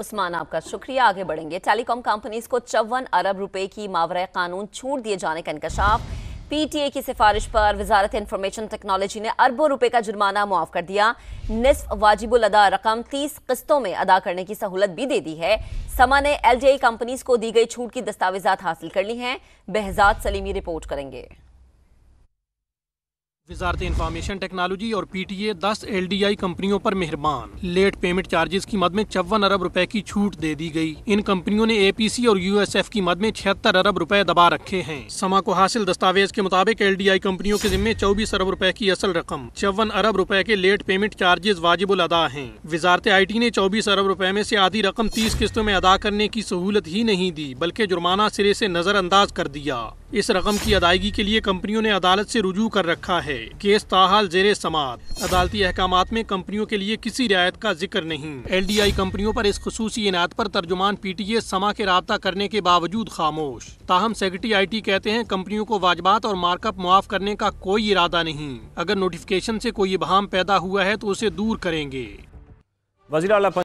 उस्मान आपका शुक्रिया आगे बढ़ेंगे टेलीकॉम कंपनीज को चौवन अरब रुपए की मावरा कानून छूट दिए जाने का इंकशाफ पीटीए की सिफारिश पर वजारत इंफॉर्मेशन टेक्नोलॉजी ने अरबों रुपए का जुर्माना मुआफ कर दिया निसफ वाजिबुल अदा रकम तीस किस्तों में अदा करने की सहूलत भी दे दी है समा ने एल कंपनीज को दी गई छूट की दस्तावेजा हासिल कर ली हैं बेहजाद सलीमी रिपोर्ट करेंगे वजारत इंफॉर्मेशन टेक्नोलॉजी और पी टी ए दस एल डी आई कंपनियों पर मेहरबान लेट पेमेंट चार्जेस की मद में चौवन अरब रुपए की छूट दे दी गई इन कंपनियों ने ए पी सी और यू एस एफ की मद में छिहत्तर अरब रुपए दबा रखे हैं समा को हासिल दस्तावेज के मुताबिक एल डी आई कंपनियों के जिम्मे चौबीस अरब रुपए की असल रकम चौवन अरब रुपए के लेट पेमेंट चार्जेस वाजिबुल अदा है वजारत आई टी ने चौबीस अरब रुपए में ऐसी आधी रकम तीस किस्तों में अदा करने की सहूलत ही नहीं दी बल्कि जुर्माना सिरे ऐसी नजरअंदाज कर दिया इस रकम की अदायगी के लिए कंपनियों ने अदालत से रुजू कर रखा है केस ताहाल जेर समात अदालती अहकाम में कंपनियों के लिए किसी रियायत का जिक्र नहीं एल डी आई कंपनियों आरोप इस खसूसी इनायत आरोप तर्जुमान पी टी ए समा के रबता करने के बावजूद खामोश ताहम सेक्रेटरी आई टी कहते हैं कंपनियों को वाजबात और मार्कअप मुआफ करने का कोई इरादा नहीं अगर नोटिफिकेशन ऐसी कोई इबहम पैदा हुआ है तो उसे दूर करेंगे वजी